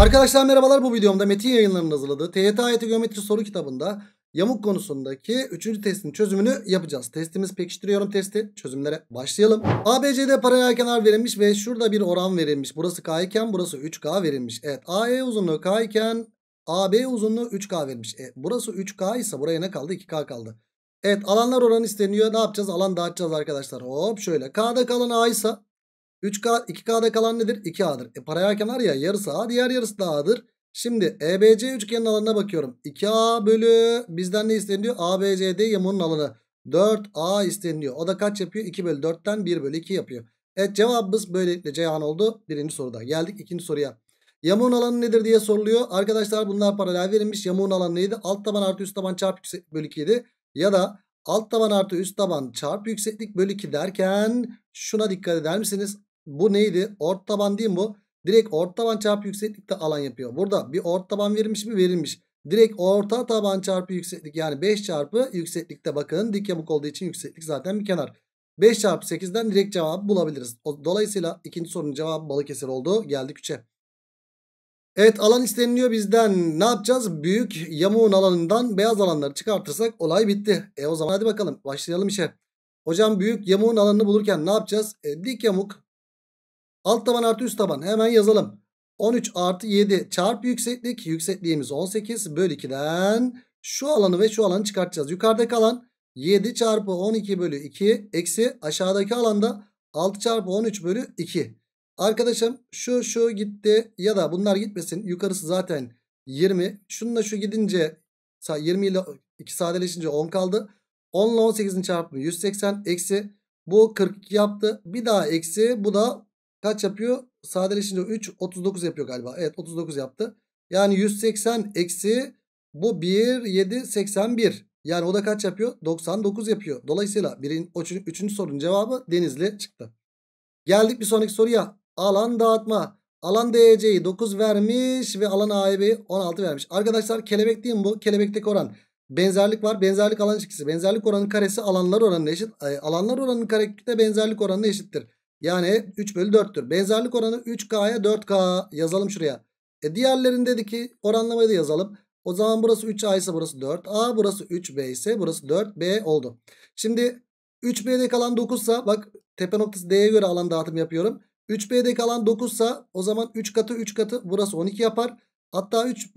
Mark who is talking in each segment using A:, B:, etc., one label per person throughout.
A: Arkadaşlar merhabalar bu videomda Metin yayınlarının hazırladığı TYT AYT Geometri soru kitabında yamuk konusundaki 3. testin çözümünü yapacağız. Testimiz pekiştiriyorum testi. Çözümlere başlayalım. ABCD paralel kenar verilmiş ve şurada bir oran verilmiş. Burası K iken burası 3K verilmiş. Evet AE uzunluğu K iken AB uzunluğu 3K verilmiş. E, burası 3K ise buraya ne kaldı? 2K kaldı. Evet alanlar oranı isteniyor. Ne yapacağız? Alan dağıtacağız arkadaşlar. Hop şöyle. K'da kalan A ise 3 k, 2K'da kalan nedir? 2A'dır. E paraya kenar ya yarısı A diğer yarısı da A'dır. Şimdi EBC üçgenin alanına bakıyorum. 2A bölü bizden ne isteniyor? ABCD yamuğunun alanı. 4A isteniyor. O da kaç yapıyor? 2 bölü 4'ten 1 bölü 2 yapıyor. Evet cevabımız böylelikle Ceyhan oldu. Birinci soruda. Geldik ikinci soruya. Yamuğun alanı nedir diye soruluyor. Arkadaşlar bunlar paralel verilmiş. Yamuğun alanı neydi? Alt taban artı üst taban çarpı yükseklik bölü 2 idi. Ya da alt taban artı üst taban çarpı yükseklik bölü 2 derken şuna dikkat eder misiniz? bu neydi? Ort taban değil mi bu? Direkt ort taban çarpı yükseklikte alan yapıyor. Burada bir ort taban verilmiş mi? Verilmiş. Direkt orta taban çarpı yükseklik yani 5 çarpı yükseklikte bakın dik yamuk olduğu için yükseklik zaten bir kenar. 5 çarpı 8'den direkt cevabı bulabiliriz. Dolayısıyla ikinci sorunun cevabı Balıkesir oldu. Geldik 3'e. Evet alan isteniliyor bizden. Ne yapacağız? Büyük yamuğun alanından beyaz alanları çıkartırsak olay bitti. E o zaman hadi bakalım başlayalım işe. Hocam büyük yamuğun alanını bulurken ne yapacağız? E, dik yamuk Alt taban artı üst taban hemen yazalım. 13 artı 7 çarpı yükseklik. Yüksekliğimiz 18 bölü 2'den şu alanı ve şu alanı çıkartacağız. Yukarıdaki alan 7 çarpı 12 bölü 2 eksi aşağıdaki alanda 6 çarpı 13 bölü 2. Arkadaşım şu şu gitti ya da bunlar gitmesin. Yukarısı zaten 20. Şununla şu gidince 20 ile 2 sadeleşince 10 kaldı. 10 ile 18'in çarpımı 180 eksi. Bu 42 yaptı. Bir daha eksi bu da kaç yapıyor? Sadeleşince 3 39 yapıyor galiba. Evet 39 yaptı. Yani 180 eksi bu 1 7 81. Yani o da kaç yapıyor? 99 yapıyor. Dolayısıyla birin, üçüncü sorunun cevabı Denizli çıktı. Geldik bir sonraki soruya. Alan dağıtma. Alan DC'yi 9 vermiş ve alan AEB'yi 16 vermiş. Arkadaşlar kelebek değil mi bu? Kelebekteki oran. Benzerlik var. Benzerlik alan ilişkisi. Benzerlik oranın karesi alanlar oranına eşit. Alanlar oranının karesi de benzerlik oranına eşittir. Yani 3 bölü 4'tür. Benzerlik oranı 3K'ya 4K yazalım şuraya. E ki oranlamayı da yazalım. O zaman burası 3A ise burası 4A. Burası 3B ise burası 4B oldu. Şimdi 3B'de kalan 9 ise bak tepe noktası D'ye göre alan dağıtım yapıyorum. 3B'de kalan 9 ise o zaman 3 katı 3 katı burası 12 yapar. Hatta 3,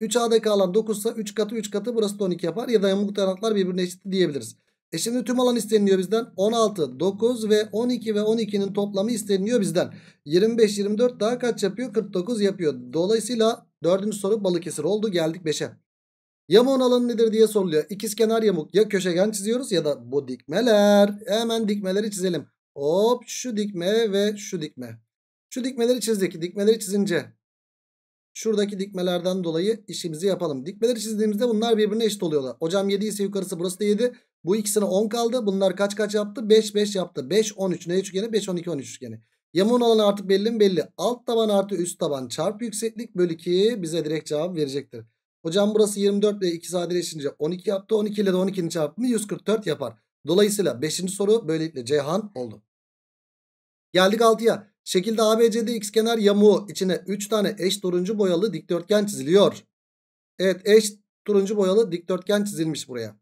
A: 3A'da kalan 9 ise 3 katı 3 katı burası da 12 yapar. Ya da yamuk taraflar birbirine eşit diyebiliriz. E şimdi tüm alan isteniliyor bizden. 16, 9 ve 12 ve 12'nin toplamı isteniliyor bizden. 25, 24 daha kaç yapıyor? 49 yapıyor. Dolayısıyla dördüncü soru Balıkesir oldu. Geldik 5'e. Yamuğun alanı nedir diye soruluyor. İkiz kenar yamuk ya köşegen çiziyoruz ya da bu dikmeler. Hemen dikmeleri çizelim. Hop şu dikme ve şu dikme. Şu dikmeleri çizdik. Dikmeleri çizince Şuradaki dikmelerden dolayı işimizi yapalım. Dikmeleri çizdiğimizde bunlar birbirine eşit oluyorlar. Hocam 7 ise yukarısı burası da 7. Bu ikisine 10 kaldı. Bunlar kaç kaç yaptı? 5 5 yaptı. 5 13 ne üçgeni? 5 12 13 üçgeni. Yamuğun olan artık belli mi? Belli. Alt taban artı üst taban çarp yükseklik bölü 2 bize direkt cevap verecektir. Hocam burası 24 ile 2 sadeleşince 12 yaptı. 12 ile de 12'nin çarpımı 144 yapar. Dolayısıyla 5. soru böylelikle Ceyhan oldu. Geldik 6'ya. Şekilde x kenar yamuğu içine 3 tane eş turuncu boyalı dikdörtgen çiziliyor. Evet eş turuncu boyalı dikdörtgen çizilmiş buraya.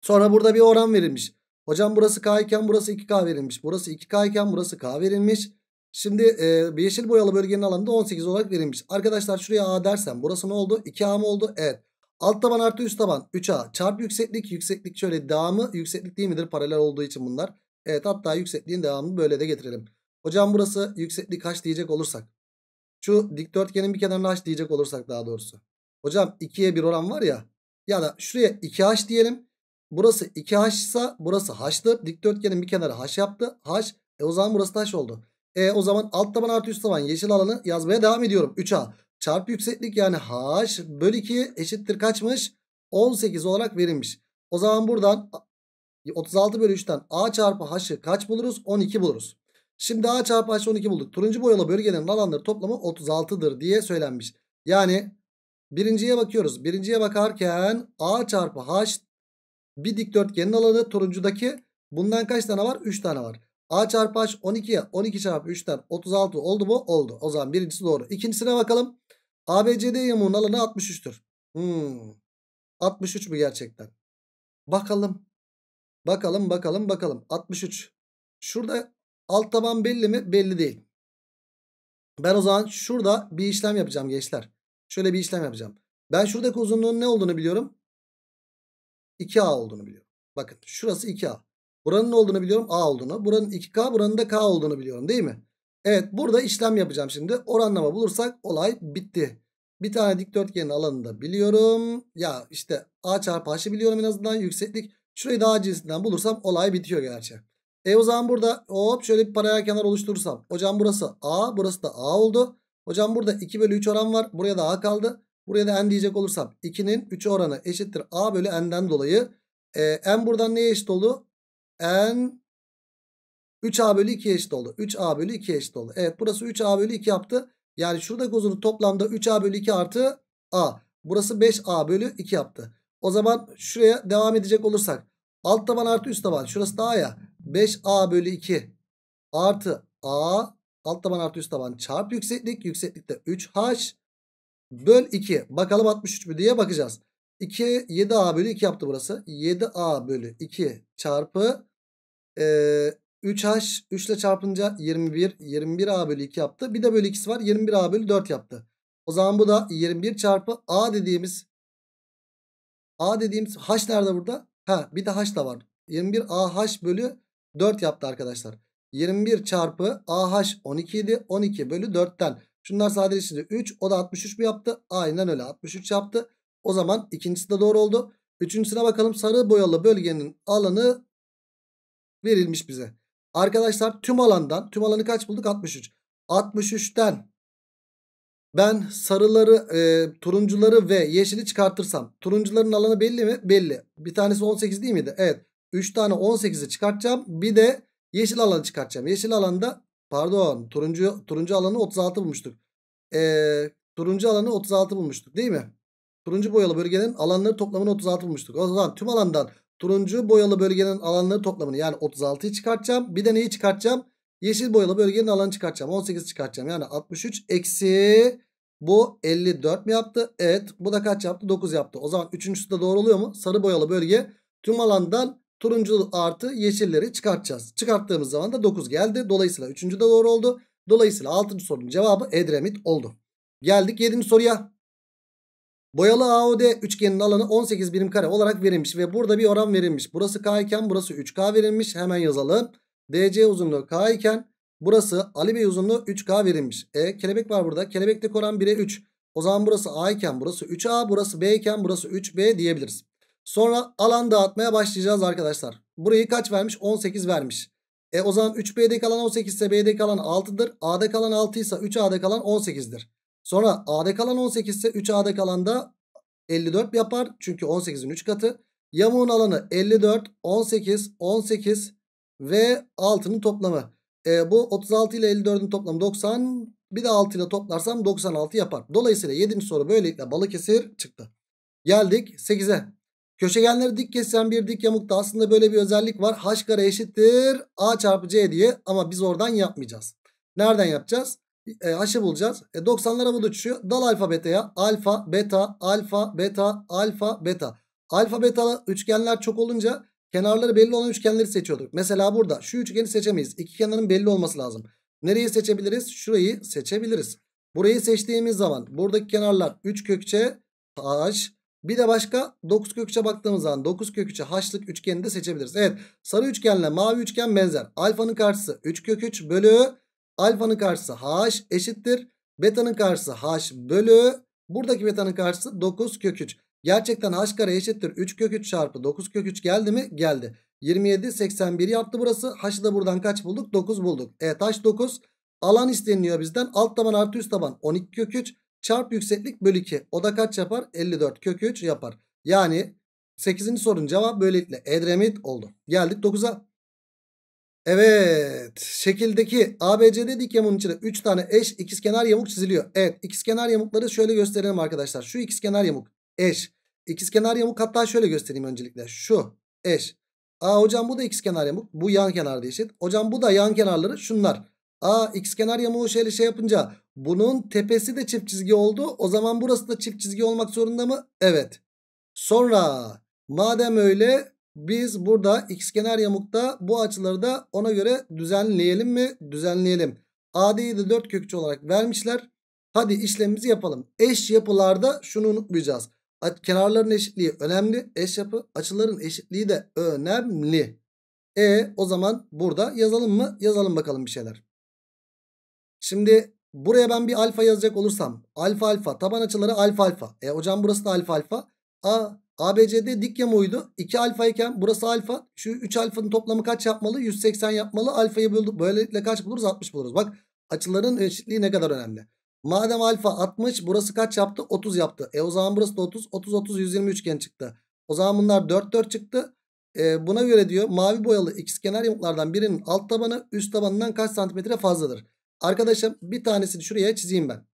A: Sonra burada bir oran verilmiş. Hocam burası K iken burası 2K verilmiş. Burası 2K iken burası K verilmiş. Şimdi e, bir yeşil boyalı bölgenin alanı da 18 olarak verilmiş. Arkadaşlar şuraya A dersen burası ne oldu? 2A mı oldu? Evet. Alt taban artı üst taban 3A çarp yükseklik. Yükseklik şöyle devamı yükseklik değil midir? Paralel olduğu için bunlar. Evet hatta yüksekliğin devamını böyle de getirelim. Hocam burası yükseklik kaç diyecek olursak. Şu dikdörtgenin bir kenarına h diyecek olursak daha doğrusu. Hocam 2'ye bir oran var ya. Ya da şuraya 2h diyelim. Burası 2H ise burası H'tı. Dikdörtgenin bir kenarı H yaptı. H. E o zaman burası da H oldu. E o zaman alt taban artı üst taban yeşil alanı yazmaya devam ediyorum. 3A çarpı yükseklik yani H bölü 2 eşittir kaçmış? 18 olarak verilmiş. O zaman buradan 36 bölü 3'ten A çarpı H'ı kaç buluruz? 12 buluruz. Şimdi A çarpı H 12 bulduk. Turuncu boyalı bölgenin alanları toplamı 36'dır diye söylenmiş. Yani birinciye bakıyoruz. Birinciye bakarken A çarpı H bir dikdörtgenin alanı turuncudaki bundan kaç tane var? 3 tane var. A çarpı H 12'ye 12 çarpı 3'ten 36 oldu mu? Oldu. O zaman birincisi doğru. İkincisine bakalım. ABCD yamuğunun alanı 63'tür. Hmm. 63 mü gerçekten? Bakalım. Bakalım bakalım bakalım. 63. Şurada alt taban belli mi? Belli değil. Ben o zaman şurada bir işlem yapacağım gençler. Şöyle bir işlem yapacağım. Ben şuradaki uzunluğun ne olduğunu biliyorum. 2A olduğunu biliyorum. Bakın şurası 2A. Buranın ne olduğunu biliyorum? A olduğunu. Buranın 2K buranın da K olduğunu biliyorum değil mi? Evet burada işlem yapacağım şimdi. Oranlama bulursak olay bitti. Bir tane dikdörtgenin alanını da biliyorum. Ya işte A çarpı H'ı biliyorum en azından yükseklik. Şurayı da cinsinden bulursam olay bitiyor gerçi. E o zaman burada hop şöyle bir paraya kenar oluşturursam. Hocam burası A burası da A oldu. Hocam burada 2 bölü 3 oran var. Buraya da A kaldı. Buraya da n diyecek olursam 2'nin 3 oranı eşittir a bölü n'den dolayı. E, n buradan neye eşit oldu? n 3a bölü 2 eşit oldu. 3a bölü 2 eşit oldu. Evet burası 3a bölü 2 yaptı. Yani şuradaki uzunluk toplamda 3a bölü 2 artı a. Burası 5a bölü 2 yaptı. O zaman şuraya devam edecek olursak. Alt taban artı üst taban. Şurası daha ya. 5a bölü 2 artı a. Alt taban artı üst taban çarp yükseklik. Yükseklikte 3h Böl 2. Bakalım 63 mü diye bakacağız. 2 7a bölü 2 yaptı burası. 7a bölü 2 çarpı e, 3h 3 ile çarpınca 21. 21a bölü 2 yaptı. Bir de bölü 2'si var. 21a bölü 4 yaptı. O zaman bu da 21 çarpı a dediğimiz a dediğimiz h nerede burada? Ha bir de h da var. 21ah bölü 4 yaptı arkadaşlar. 21 çarpı ah 12 idi. 12 bölü 4'ten. Şunlar sadeleşince 3 o da 63 mi yaptı? Aynen öyle 63 yaptı. O zaman ikincisi de doğru oldu. Üçüncüsüne bakalım sarı boyalı bölgenin alanı verilmiş bize. Arkadaşlar tüm alandan tüm alanı kaç bulduk? 63. 63'ten ben sarıları, e, turuncuları ve yeşili çıkartırsam turuncuların alanı belli mi? Belli. Bir tanesi 18 değil miydi? Evet. 3 tane 18'i çıkartacağım. Bir de yeşil alanı çıkartacağım. Yeşil alanda Pardon turuncu, turuncu alanı 36 bulmuştuk. Ee, turuncu alanı 36 bulmuştuk değil mi? Turuncu boyalı bölgenin alanları toplamını 36 bulmuştuk. O zaman tüm alandan turuncu boyalı bölgenin alanları toplamını yani 36'yı çıkartacağım. Bir de neyi çıkartacağım? Yeşil boyalı bölgenin alanı çıkartacağım. 18 çıkartacağım. Yani 63 eksi bu 54 mi yaptı? Evet. Bu da kaç yaptı? 9 yaptı. O zaman üçüncüsü de doğru oluyor mu? Sarı boyalı bölge tüm alandan Turuncu artı yeşilleri çıkartacağız. Çıkarttığımız zaman da 9 geldi. Dolayısıyla 3. de doğru oldu. Dolayısıyla 6. sorunun cevabı Edremit oldu. Geldik 7. soruya. Boyalı AOD üçgenin alanı 18 birim kare olarak verilmiş ve burada bir oran verilmiş. Burası K iken burası 3K verilmiş. Hemen yazalım. DC uzunluğu K iken burası Ali Bey uzunluğu 3K verilmiş. E kelebek var burada. Kelebekteki oran 1'e 3. O zaman burası A iken burası 3A, burası B iken burası 3B diyebiliriz. Sonra alan dağıtmaya başlayacağız arkadaşlar. Burayı kaç vermiş? 18 vermiş. E o zaman 3B'de kalan 18 ise B'de kalan 6'dır. A'da kalan 6 ise 3A'da kalan 18'dir. Sonra A'da kalan 18 ise 3A'da kalan da 54 yapar. Çünkü 18'in 3 katı. Yamuğun alanı 54, 18, 18 ve 6'nın toplamı. E, bu 36 ile 54'ün toplamı 90. Bir de 6 ile toplarsam 96 yapar. Dolayısıyla 7. soru böylelikle balık Balıkesir çıktı. Geldik 8'e. Köşegenleri dik kesen bir dik yamukta aslında böyle bir özellik var. H kare eşittir A çarpı C diye ama biz oradan yapmayacağız. Nereden yapacağız? E, H'ı bulacağız. E, 90'lara bu da düşüyor. Dal alfa beta'ya. Alfa, beta, alfa, beta, alfa, beta. Alfa, beta üçgenler çok olunca kenarları belli olan üçgenleri seçiyorduk. Mesela burada şu üçgeni seçemeyiz. İki kenarın belli olması lazım. Nereyi seçebiliriz? Şurayı seçebiliriz. Burayı seçtiğimiz zaman buradaki kenarlar 3 kökçe H bir de başka 9 kök baktığımız zaman 9 kök 3'e haçlık üçgeni de seçebiliriz. Evet sarı üçgenle mavi üçgen benzer. Alfanın karşısı 3 kök 3 bölü alfanın karşısı h eşittir. Betanın karşısı h bölü buradaki betanın karşısı 9 kök 3. Gerçekten h kare eşittir 3 kök 3 çarpı 9 kök 3 geldi mi? Geldi. 27 81 yaptı burası. H'ı da buradan kaç bulduk? 9 bulduk. Evet h 9. Alan isteniyor bizden. Alt taban artı üst taban 12 kök 3. Çarp yükseklik bölü 2. O da kaç yapar? 54 kök 3 yapar. Yani 8. sorunun cevabı böylelikle Edremit oldu. Geldik 9'a. Evet. Şekildeki ABCD dik yamuğun içine 3 tane eş ikizkenar yamuk çiziliyor. Evet. ikizkenar yamukları şöyle gösterelim arkadaşlar. Şu ikizkenar yamuk eş. İkizkenar yamuk hatta şöyle göstereyim öncelikle. Şu eş. Aa hocam bu da ikizkenar yamuk. Bu yan kenarda eşit. Hocam bu da yan kenarları şunlar. Aa ikizkenar yamuğu şöyle şey yapınca bunun tepesi de çift çizgi oldu. O zaman burası da çift çizgi olmak zorunda mı? Evet. Sonra madem öyle biz burada x kenar yamukta bu açıları da ona göre düzenleyelim mi? Düzenleyelim. AD'yi de 4 kök olarak vermişler. Hadi işlemimizi yapalım. Eş yapılarda şunu unutmayacağız. Kenarların eşitliği önemli. Eş yapı açıların eşitliği de önemli. E o zaman burada yazalım mı? Yazalım bakalım bir şeyler. Şimdi Buraya ben bir alfa yazacak olursam alfa alfa taban açıları alfa alfa. E hocam burası da alfa alfa. A ABCD dik yamuğuydu. 2 alfa iken burası alfa. Şu 3 alfanın toplamı kaç yapmalı? 180 yapmalı. Alfayı bulduk. Böylelikle kaç buluruz? 60 buluruz. Bak açıların eşitliği ne kadar önemli. Madem alfa 60 burası kaç yaptı? 30 yaptı. E o zaman burası da 30. 30 30 120 üçgen çıktı. O zaman bunlar 4 4 çıktı. E, buna göre diyor mavi boyalı ikizkenar yamuklardan birinin alt tabanı üst tabanından kaç santimetre fazladır? Arkadaşım bir tanesini şuraya çizeyim ben.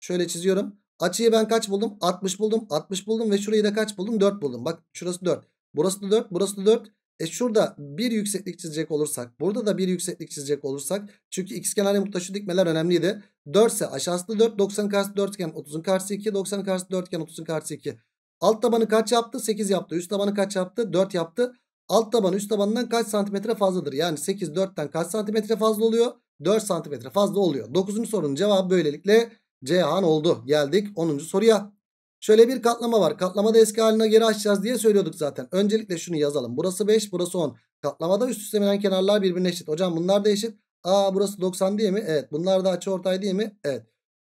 A: Şöyle çiziyorum. Açıyı ben kaç buldum? 60 buldum. 60 buldum ve şurayı da kaç buldum? 4 buldum. Bak şurası 4. Burası da 4. Burası da 4. E şurada bir yükseklik çizecek olursak. Burada da bir yükseklik çizecek olursak. Çünkü x kenarlı muhtaşı dikmeler önemliydi. 4 ise aşağısı da 4. 90 karşısı 4 iken 30'un karşısı 2. 90 karşısı 4 iken 30'un karşısı 2. Alt tabanı kaç yaptı? 8 yaptı. Üst tabanı kaç yaptı? 4 yaptı. Alt taban üst tabanından kaç santimetre fazladır? Yani 8 4'ten kaç santimetre fazla oluyor? 4 santimetre fazla oluyor. 9. sorunun cevabı böylelikle Cihan oldu. Geldik 10. soruya. Şöyle bir katlama var. Katlamada eski haline geri açacağız diye söylüyorduk zaten. Öncelikle şunu yazalım. Burası 5 burası 10. Katlamada üst üste binen kenarlar birbirine eşit. Hocam bunlar da eşit. Aa burası 90 diye mi? Evet. Bunlar da açı ortay diye mi? Evet.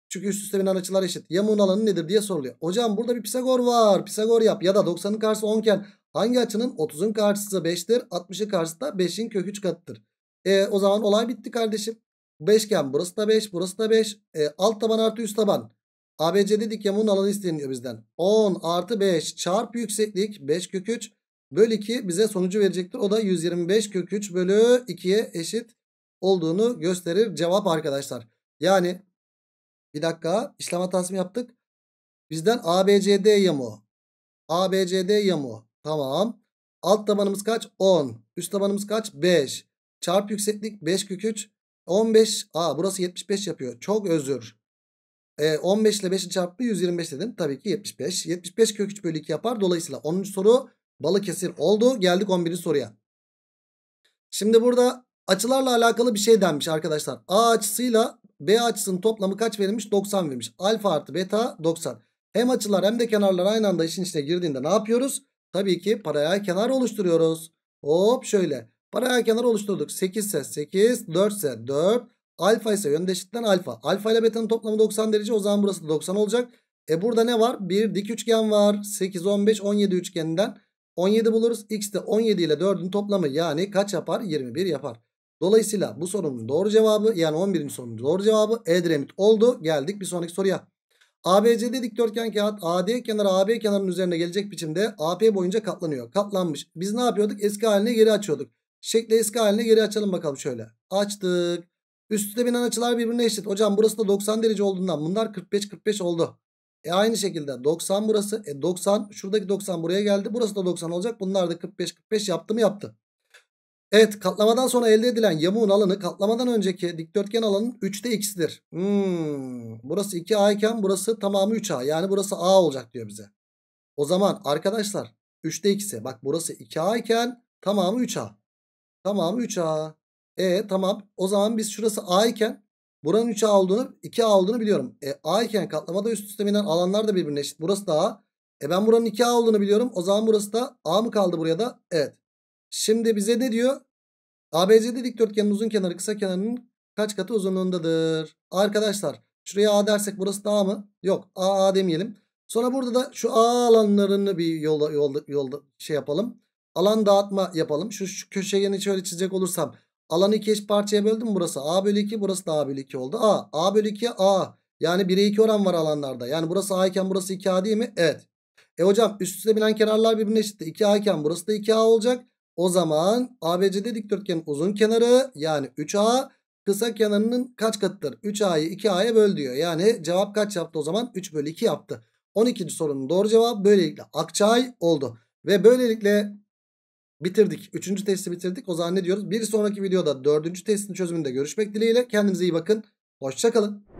A: Çünkü üst üste binen açılar eşit. Yamuğun alanı nedir diye soruluyor. Hocam burada bir Pisagor var. Pisagor yap. Ya da 90'ın karşısı 10 iken hangi açının 30'un karşısı 5'tir? 60'ın karşısı da 5'in kök 3 katıdır. E, o zaman olay bitti kardeşim. Beşgen burası da 5 burası da 5. E, alt taban artı üst taban. ABC dedik ya bunun alanı isteniyor bizden. 10 artı 5 çarpı yükseklik 5 kök 3 bölü 2 bize sonucu verecektir. O da 125 kök 3 bölü 2'ye eşit olduğunu gösterir cevap arkadaşlar. Yani bir dakika işlem hatası mı yaptık? Bizden ABCD yamu. ABCD yamu. Tamam. Alt tabanımız kaç? 10. Üst tabanımız kaç? 5. Çarp yükseklik 5 kök 3. 15. a burası 75 yapıyor. Çok özür. E, 15 ile 5'in çarpımı 125 dedim. Tabii ki 75. 75 kök 3 bölü 2 yapar. Dolayısıyla 10. soru Balıkesir oldu. Geldik 11. soruya. Şimdi burada açılarla alakalı bir şey denmiş arkadaşlar. A açısıyla B açısının toplamı kaç verilmiş? 90 verilmiş. Alfa artı beta 90. Hem açılar hem de kenarlar aynı anda işin içine girdiğinde ne yapıyoruz? Tabii ki paraya kenar oluşturuyoruz. Hop şöyle. Paralel kenar oluşturduk. 8 ise 8, 4 ise 4. Alfa ise yön alfa. Alfa ile betanın toplamı 90 derece. O zaman burası da 90 olacak. E burada ne var? Bir dik üçgen var. 8, 15, 17 üçgeninden 17 buluruz. X de 17 ile 4'ün toplamı yani kaç yapar? 21 yapar. Dolayısıyla bu sorunun doğru cevabı yani 11. sorunun doğru cevabı Edremit oldu. Geldik bir sonraki soruya. ABCD dikdörtgen kağıt AD kenarı AB kenarının üzerine gelecek biçimde AP boyunca katlanıyor. Katlanmış. Biz ne yapıyorduk? Eski haline geri açıyorduk. Şekli eski haline geri açalım bakalım şöyle. Açtık. Üstüne binen açılar birbirine eşit. Hocam burası da 90 derece olduğundan bunlar 45-45 oldu. E aynı şekilde 90 burası. E 90 şuradaki 90 buraya geldi. Burası da 90 olacak. Bunlar da 45-45 yaptı mı yaptı. Evet katlamadan sonra elde edilen yamuğun alanı katlamadan önceki dikdörtgen alanın 3'te x'dir. Hmm, burası 2a iken burası tamamı 3a. Yani burası a olacak diyor bize. O zaman arkadaşlar 3'te x'e bak burası 2a iken tamamı 3a. Tamam 3A. E tamam. O zaman biz şurası A iken buranın 3A olduğunu 2A olduğunu biliyorum. E A iken katlamada üst üste binen alanlar da birbirine eşit. Burası da A. E ben buranın 2A olduğunu biliyorum. O zaman burası da A mı kaldı buraya da? Evet. Şimdi bize ne diyor? ABCD dikdörtgenin uzun kenarı kısa kenarının kaç katı uzunluğundadır? Arkadaşlar şuraya A dersek burası da A mı? Yok A A demeyelim. Sonra burada da şu A alanlarını bir yolda, yolda, yolda şey yapalım. Alan dağıtma yapalım. Şu, şu köşeyi yeni şöyle çizecek olursam. Alanı iki eş parçaya böldüm. Burası A bölü 2. Burası da A bölü 2 oldu. A. A bölü 2 A. Yani 1'e 2 oran var alanlarda. Yani burası A iken burası 2A değil mi? Evet. E hocam üst üste binen kenarlar birbirine eşitti. 2A iken burası da 2A olacak. O zaman ABCD dikdörtgenin uzun kenarı yani 3A kısa kenarının kaç katıdır? 3A'yı 2A'ya böl diyor. Yani cevap kaç yaptı o zaman? 3 bölü 2 yaptı. 12. sorunun doğru cevabı böylelikle Akçay oldu. Ve böylelikle bitirdik. Üçüncü testi bitirdik. O zaman ne diyoruz? Bir sonraki videoda dördüncü testin çözümünde görüşmek dileğiyle. Kendinize iyi bakın. Hoşçakalın.